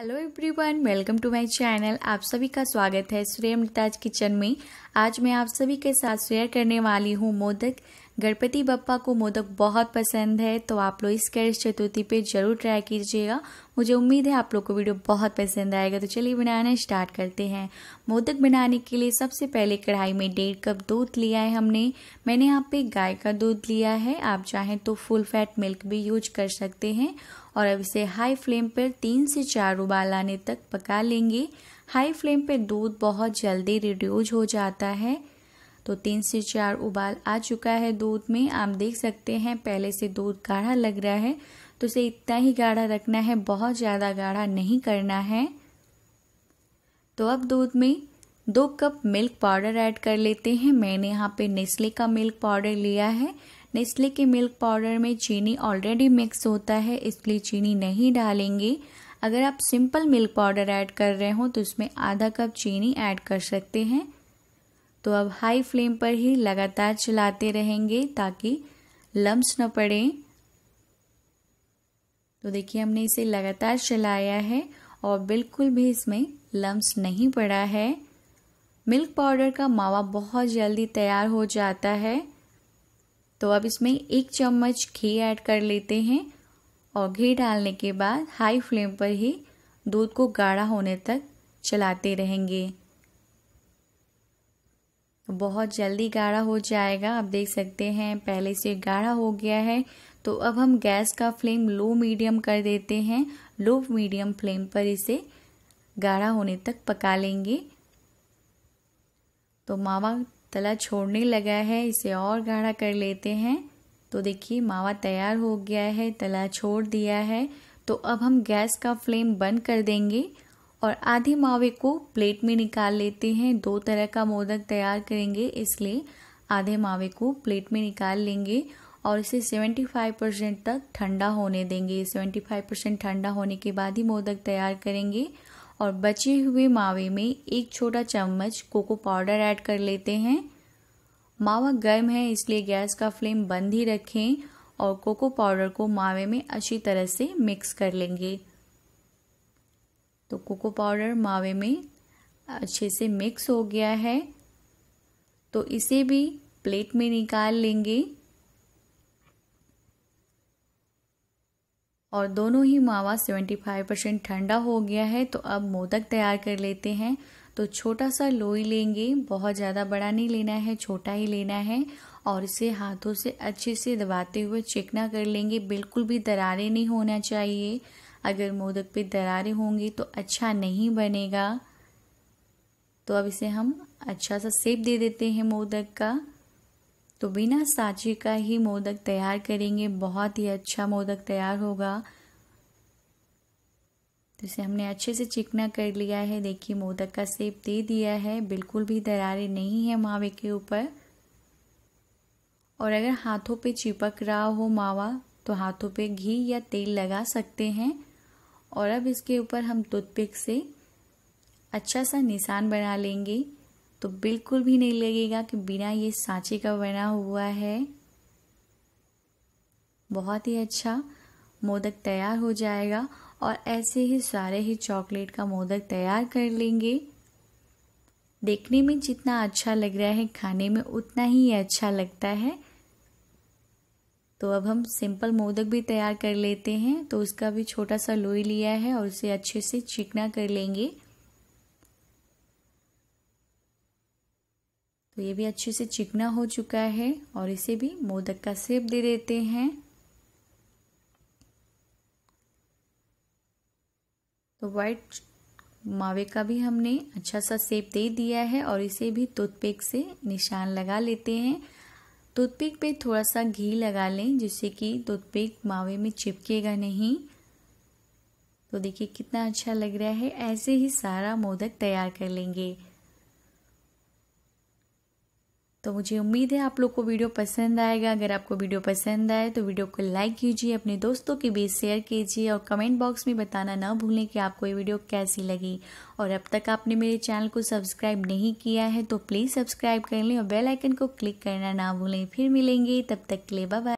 hello everyone welcome to my channel आप सभी का स्वागत है श्रेय अमृताज किचन में आज मैं आप सभी के साथ शेयर करने वाली हूँ मोदक गणपति बप्पा को मोदक बहुत पसंद है तो आप लोग इस गणेश चतुर्थी पे ज़रूर ट्राई कीजिएगा मुझे उम्मीद है आप लोग को वीडियो बहुत पसंद आएगा तो चलिए बनाना स्टार्ट करते हैं मोदक बनाने के लिए सबसे पहले कढ़ाई में डेढ़ कप दूध लिया है हमने मैंने यहाँ पे गाय का दूध लिया है आप चाहें तो फुल फैट मिल्क भी यूज कर सकते हैं और अब इसे हाई फ्लेम पर तीन से चार उबाल आने तक पका लेंगे हाई फ्लेम पर दूध बहुत जल्दी रिड्यूज हो जाता है तो तीन से चार उबाल आ चुका है दूध में आप देख सकते हैं पहले से दूध गाढ़ा लग रहा है तो इसे इतना ही गाढ़ा रखना है बहुत ज़्यादा गाढ़ा नहीं करना है तो अब दूध में दो कप मिल्क पाउडर ऐड कर लेते हैं मैंने यहाँ पे नेस्ले का मिल्क पाउडर लिया है नेस्ले के मिल्क पाउडर में चीनी ऑलरेडी मिक्स होता है इसलिए चीनी नहीं डालेंगे अगर आप सिंपल मिल्क पाउडर ऐड कर रहे हो तो इसमें आधा कप चीनी ऐड कर सकते हैं तो अब हाई फ्लेम पर ही लगातार चलाते रहेंगे ताकि लम्स न पड़े तो देखिए हमने इसे लगातार चलाया है और बिल्कुल भी इसमें लम्स नहीं पड़ा है मिल्क पाउडर का मावा बहुत जल्दी तैयार हो जाता है तो अब इसमें एक चम्मच घी ऐड कर लेते हैं और घी डालने के बाद हाई फ्लेम पर ही दूध को गाढ़ा होने तक चलाते रहेंगे बहुत जल्दी गाढ़ा हो जाएगा आप देख सकते हैं पहले से गाढ़ा हो गया है तो अब हम गैस का फ्लेम लो मीडियम कर देते हैं लो मीडियम फ्लेम पर इसे गाढ़ा होने तक पका लेंगे तो मावा तला छोड़ने लगा है इसे और गाढ़ा कर लेते हैं तो देखिए मावा तैयार हो गया है तला छोड़ दिया है तो अब हम गैस का फ्लेम बंद कर देंगे और आधे मावे को प्लेट में निकाल लेते हैं दो तरह का मोदक तैयार करेंगे इसलिए आधे मावे को प्लेट में निकाल लेंगे और इसे 75 परसेंट तक ठंडा होने देंगे 75 परसेंट ठंडा होने के बाद ही मोदक तैयार करेंगे और बचे हुए मावे में एक छोटा चम्मच कोको पाउडर ऐड कर लेते हैं मावा गर्म है इसलिए गैस का फ्लेम बंद ही रखें और कोको पाउडर को मावे में अच्छी तरह से मिक्स कर लेंगे तो कोको पाउडर मावे में अच्छे से मिक्स हो गया है तो इसे भी प्लेट में निकाल लेंगे और दोनों ही मावा 75 परसेंट ठंडा हो गया है तो अब मोदक तैयार कर लेते हैं तो छोटा सा लोई लेंगे बहुत ज़्यादा बड़ा नहीं लेना है छोटा ही लेना है और इसे हाथों से अच्छे से दबाते हुए चिकना कर लेंगे बिल्कुल भी दरारें नहीं होना चाहिए अगर मोदक पे दरारें होंगी तो अच्छा नहीं बनेगा तो अब इसे हम अच्छा सा सेप दे देते हैं मोदक का तो बिना साँचे का ही मोदक तैयार करेंगे बहुत ही अच्छा मोदक तैयार होगा तो इसे हमने अच्छे से चिकना कर लिया है देखिए मोदक का सेप दे दिया है बिल्कुल भी दरारे नहीं है मावे के ऊपर और अगर हाथों पे चिपक रहा हो मावा तो हाथों पे घी या तेल लगा सकते हैं और अब इसके ऊपर हम टूथपिक से अच्छा सा निशान बना लेंगे तो बिल्कुल भी नहीं लगेगा कि बिना ये सांचे का बना हुआ है बहुत ही अच्छा मोदक तैयार हो जाएगा और ऐसे ही सारे ही चॉकलेट का मोदक तैयार कर लेंगे देखने में जितना अच्छा लग रहा है खाने में उतना ही अच्छा लगता है तो अब हम सिंपल मोदक भी तैयार कर लेते हैं तो उसका भी छोटा सा लोई लिया है और उसे अच्छे से चिकना कर लेंगे तो ये भी अच्छे से चिकना हो चुका है और इसे भी मोदक का सेप दे देते हैं तो व्हाइट मावे का भी हमने अच्छा सा सेप दे दिया है और इसे भी टूथपेक से निशान लगा लेते हैं टूथपिक पे थोड़ा सा घी लगा लें जिससे कि टूथपिक मावे में चिपकेगा नहीं तो देखिए कितना अच्छा लग रहा है ऐसे ही सारा मोदक तैयार कर लेंगे तो मुझे उम्मीद है आप लोग को वीडियो पसंद आएगा अगर आपको वीडियो पसंद आए तो वीडियो को लाइक कीजिए अपने दोस्तों के बीच शेयर कीजिए और कमेंट बॉक्स में बताना ना भूलें कि आपको ये वीडियो कैसी लगी और अब तक आपने मेरे चैनल को सब्सक्राइब नहीं किया है तो प्लीज़ सब्सक्राइब कर लें और बेलाइकन को क्लिक करना ना भूलें फिर मिलेंगे तब तक के लिए बाय